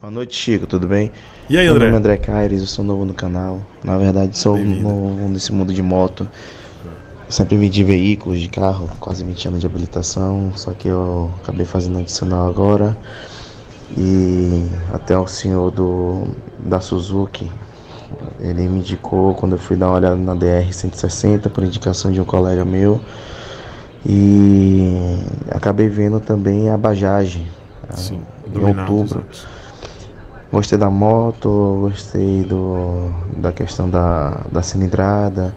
Boa noite, Chico, tudo bem? E aí, André? Meu nome é André Caires, eu sou novo no canal. Na verdade, sou novo nesse mundo de moto. sempre vendi veículos de carro, quase 20 anos de habilitação, só que eu acabei fazendo adicional agora. E até o senhor do, da Suzuki, ele me indicou quando eu fui dar uma olhada na DR-160 por indicação de um colega meu. E acabei vendo também a Bajaj né? Sim, em outubro. Exatamente né? Gostei da moto, gostei do, da questão da, da cilindrada.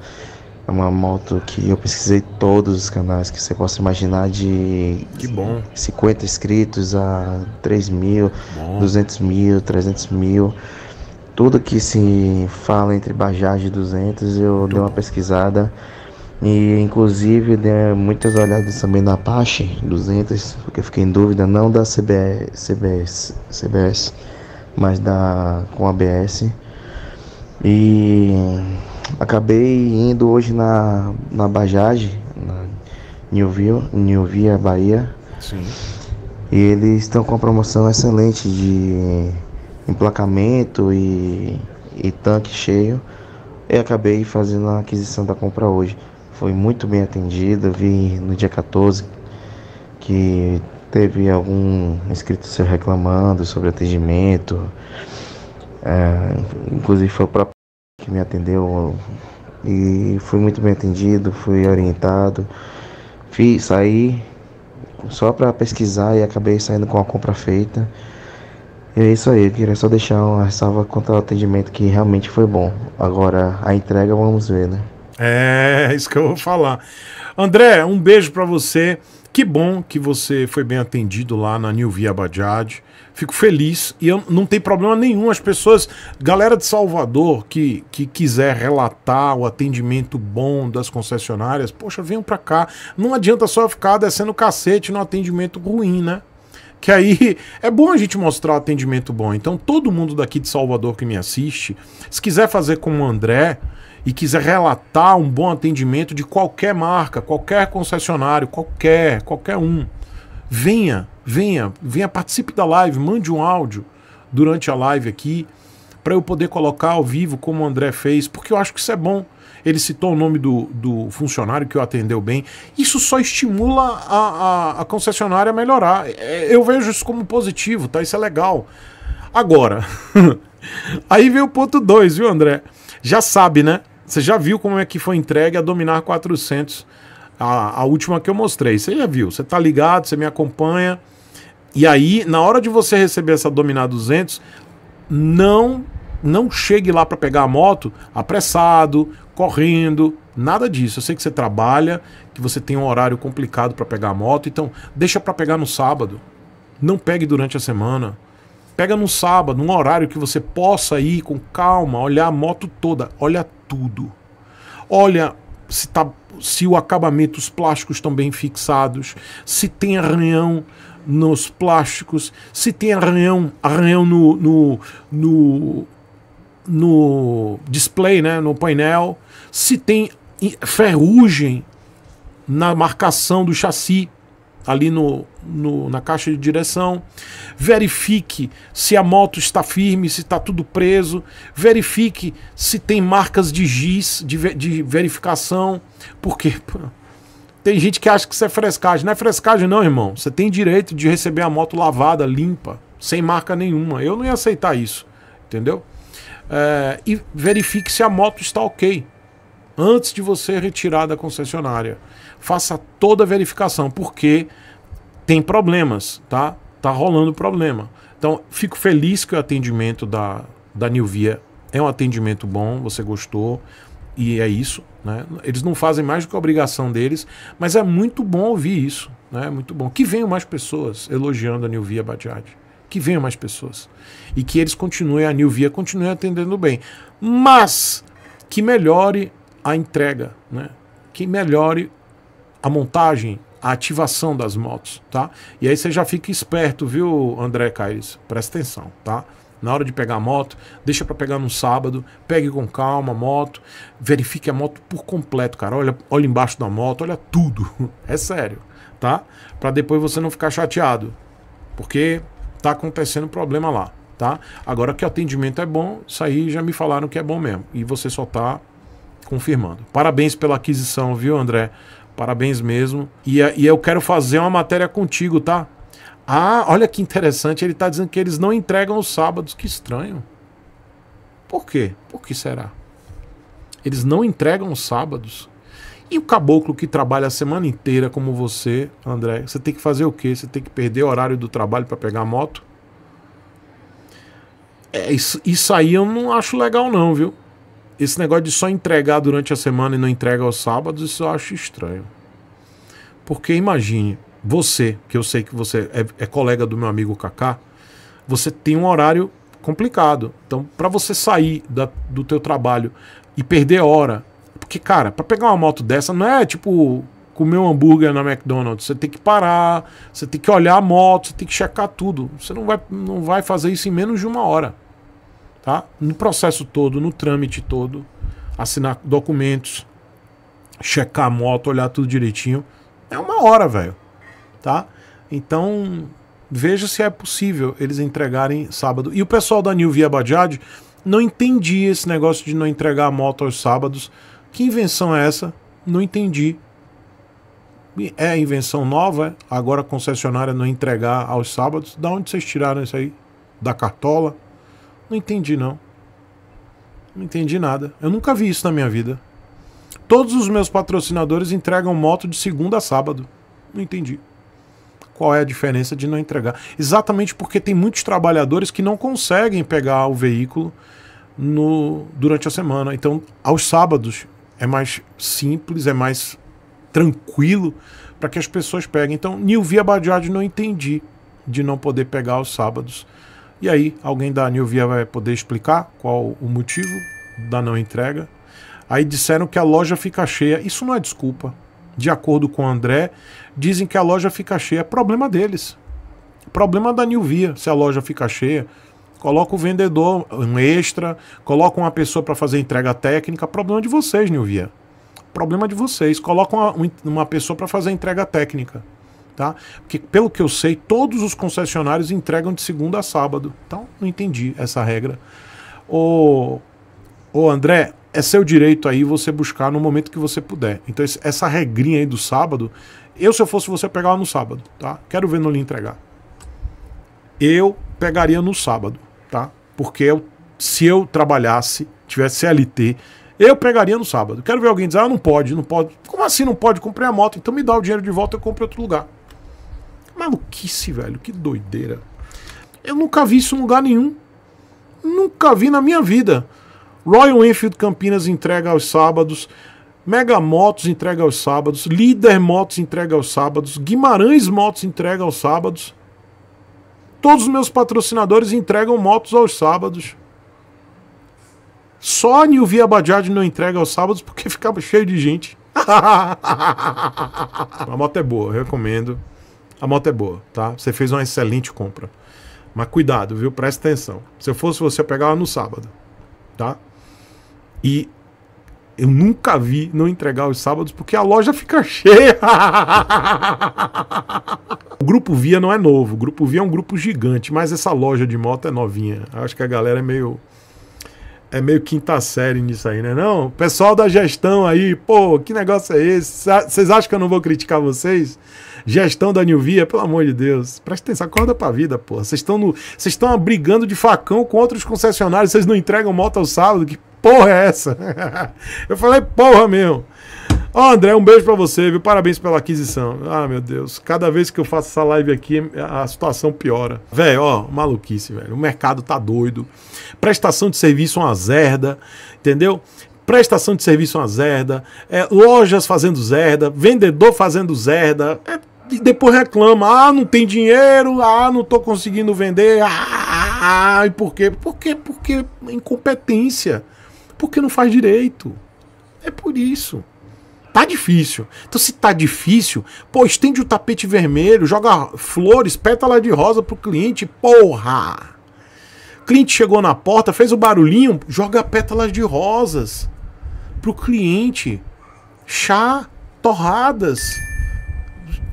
É uma moto que eu pesquisei todos os canais que você possa imaginar de que bom. 50 inscritos a 3 mil, bom. 200 mil, 300 mil. Tudo que se fala entre Bajaj e 200 eu Muito dei uma bom. pesquisada. E inclusive dei muitas olhadas também na Apache 200, porque eu fiquei em dúvida, não da CBS, CBS, CBS mas da com ABS. E acabei indo hoje na, na Bajaj, na Newville, Bahia. Sim. E eles estão com uma promoção excelente de emplacamento e, e tanque cheio. e acabei fazendo a aquisição da compra hoje. Foi muito bem atendida, vi no dia 14 que Teve algum inscrito seu reclamando sobre atendimento. É, inclusive foi o próprio que me atendeu e fui muito bem atendido, fui orientado. Fiz, saí só para pesquisar e acabei saindo com a compra feita. E é isso aí, eu queria só deixar uma ressalva contra o atendimento que realmente foi bom. Agora a entrega vamos ver, né? É, isso que eu vou falar. André, um beijo para você. Que bom que você foi bem atendido lá na New Via Bajaj. Fico feliz e eu, não tem problema nenhum. As pessoas, galera de Salvador que, que quiser relatar o atendimento bom das concessionárias, poxa, venham pra cá. Não adianta só ficar descendo cacete no atendimento ruim, né? Que aí é bom a gente mostrar o atendimento bom. Então, todo mundo daqui de Salvador que me assiste, se quiser fazer como o André, e quiser relatar um bom atendimento de qualquer marca, qualquer concessionário, qualquer, qualquer um, venha, venha, venha, participe da live, mande um áudio durante a live aqui para eu poder colocar ao vivo como o André fez, porque eu acho que isso é bom. Ele citou o nome do, do funcionário que o atendeu bem. Isso só estimula a, a, a concessionária a melhorar. É, eu vejo isso como positivo, tá? Isso é legal. Agora, aí vem o ponto 2, viu, André? Já sabe, né? Você já viu como é que foi entregue a Dominar 400, a, a última que eu mostrei. Você já viu, você está ligado, você me acompanha. E aí, na hora de você receber essa Dominar 200, não não chegue lá para pegar a moto apressado, correndo, nada disso. Eu sei que você trabalha, que você tem um horário complicado para pegar a moto, então deixa para pegar no sábado. Não pegue durante a semana. Pega num sábado, num horário que você possa ir com calma, olhar a moto toda, olha tudo. Olha se, tá, se o acabamento, os plásticos estão bem fixados, se tem arranhão nos plásticos, se tem arranhão, arranhão no, no, no, no display, né, no painel, se tem ferrugem na marcação do chassi ali no, no, na caixa de direção, verifique se a moto está firme, se está tudo preso, verifique se tem marcas de giz, de, de verificação, porque tem gente que acha que isso é frescagem. Não é frescagem, não, irmão. Você tem direito de receber a moto lavada, limpa, sem marca nenhuma. Eu não ia aceitar isso, entendeu? É, e verifique se a moto está ok antes de você retirar da concessionária. Faça toda a verificação, porque tem problemas, tá? Tá rolando problema. Então, fico feliz que o atendimento da, da Via é um atendimento bom, você gostou, e é isso. Né? Eles não fazem mais do que a obrigação deles, mas é muito bom ouvir isso. Né? É muito bom. Que venham mais pessoas elogiando a Via Badiade. Que venham mais pessoas. E que eles continuem, a Via continue atendendo bem. Mas que melhore a entrega, né? que melhore a montagem, a ativação das motos, tá? E aí você já fica esperto, viu, André Caires? Presta atenção, tá? Na hora de pegar a moto, deixa para pegar no sábado, pegue com calma a moto, verifique a moto por completo, cara. Olha, olha embaixo da moto, olha tudo. É sério, tá? Para depois você não ficar chateado, porque tá acontecendo problema lá, tá? Agora que o atendimento é bom, isso aí já me falaram que é bom mesmo. E você só tá confirmando. Parabéns pela aquisição, viu, André? Parabéns mesmo. E, é, e eu quero fazer uma matéria contigo, tá? Ah, olha que interessante, ele está dizendo que eles não entregam os sábados. Que estranho. Por quê? Por que será? Eles não entregam os sábados. E o caboclo que trabalha a semana inteira como você, André, você tem que fazer o quê? Você tem que perder o horário do trabalho para pegar a moto? É, isso, isso aí eu não acho legal não, viu? Esse negócio de só entregar durante a semana e não entrega aos sábados, isso eu acho estranho. Porque imagine, você, que eu sei que você é, é colega do meu amigo Kaká, você tem um horário complicado. Então, para você sair da, do teu trabalho e perder hora, porque cara, para pegar uma moto dessa não é tipo comer um hambúrguer na McDonald's, você tem que parar, você tem que olhar a moto, você tem que checar tudo. Você não vai não vai fazer isso em menos de uma hora tá? No processo todo, no trâmite todo, assinar documentos, checar a moto, olhar tudo direitinho, é uma hora, velho, tá? Então, veja se é possível eles entregarem sábado. E o pessoal da New Via Bajaj não entendi esse negócio de não entregar a moto aos sábados. Que invenção é essa? Não entendi. É invenção nova, é? agora a concessionária não entregar aos sábados. Da onde vocês tiraram isso aí? Da cartola? Não entendi, não. Não entendi nada. Eu nunca vi isso na minha vida. Todos os meus patrocinadores entregam moto de segunda a sábado. Não entendi. Qual é a diferença de não entregar? Exatamente porque tem muitos trabalhadores que não conseguem pegar o veículo no, durante a semana. Então, aos sábados é mais simples, é mais tranquilo para que as pessoas peguem. Então, Nilvia Via não entendi de não poder pegar aos sábados. E aí, alguém da Nilvia vai poder explicar qual o motivo da não entrega. Aí disseram que a loja fica cheia. Isso não é desculpa. De acordo com o André, dizem que a loja fica cheia. É problema deles. Problema da Nilvia, se a loja fica cheia. Coloca o vendedor, um extra, coloca uma pessoa para fazer entrega técnica. Problema de vocês, Nilvia. Problema de vocês. Coloca uma, uma pessoa para fazer entrega técnica tá? Porque, pelo que eu sei, todos os concessionários entregam de segunda a sábado. Então, não entendi essa regra. Ô, ô André, é seu direito aí você buscar no momento que você puder. Então, essa regrinha aí do sábado, eu, se eu fosse você, pegava no sábado, tá? Quero ver no lhe entregar. Eu pegaria no sábado, tá? Porque eu, se eu trabalhasse, tivesse CLT, eu pegaria no sábado. Quero ver alguém dizer, ah, não pode, não pode. Como assim não pode? Comprei a moto, então me dá o dinheiro de volta, eu compro outro lugar. Maluquice, velho, que doideira. Eu nunca vi isso em lugar nenhum. Nunca vi na minha vida. Royal Enfield Campinas entrega aos sábados. Mega Motos entrega aos sábados. Líder Motos entrega aos sábados. Guimarães Motos entrega aos sábados. Todos os meus patrocinadores entregam motos aos sábados. Só a New Via Bajaj não entrega aos sábados porque ficava cheio de gente. a moto é boa, recomendo a moto é boa, tá? Você fez uma excelente compra. Mas cuidado, viu? Presta atenção. Se eu fosse você, eu pegava no sábado, tá? E eu nunca vi não entregar os sábados porque a loja fica cheia. o Grupo Via não é novo. O Grupo Via é um grupo gigante, mas essa loja de moto é novinha. acho que a galera é meio é meio quinta série nisso aí, né? Não, pessoal da gestão aí, pô, que negócio é esse? Vocês acham que eu não vou criticar vocês? Gestão da Via, pelo amor de Deus, presta atenção, acorda pra vida, pô. Vocês estão vocês estão brigando de facão com outros concessionários, vocês não entregam moto ao sábado, que porra é essa? eu falei, porra, mesmo. Ó, oh, André, um beijo para você, viu? Parabéns pela aquisição. Ah, meu Deus. Cada vez que eu faço essa live aqui, a situação piora. Velho, ó, maluquice, velho. O mercado tá doido. Prestação de serviço uma zerda, entendeu? Prestação de serviço uma zerda, é, lojas fazendo zerda, vendedor fazendo zerda. É, e depois reclama: ah, não tem dinheiro, ah, não tô conseguindo vender, ah, ah. ah e por quê? Por quê? Porque é incompetência. Porque não faz direito. É por isso. Tá difícil. Então, se tá difícil, pô, estende o tapete vermelho, joga flores, pétala de rosa pro cliente, porra! O cliente chegou na porta, fez o barulhinho, joga pétalas de rosas pro cliente. Chá, torradas,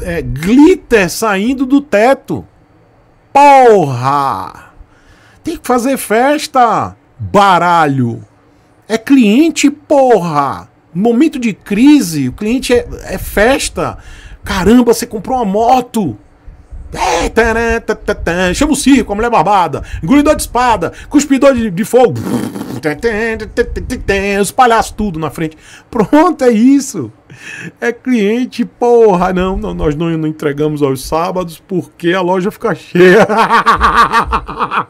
é, glitter saindo do teto. Porra! Tem que fazer festa, baralho. É cliente, porra! Momento de crise, o cliente é, é festa. Caramba, você comprou uma moto. É, tará, tá, né, tá, tará, tará, chama o circo, a mulher barbada, engolidor de espada, cuspidor de, de fogo, os palhaços tudo na frente. Pronto, é isso. É cliente, porra, não, não nós não, não entregamos aos sábados porque a loja fica cheia.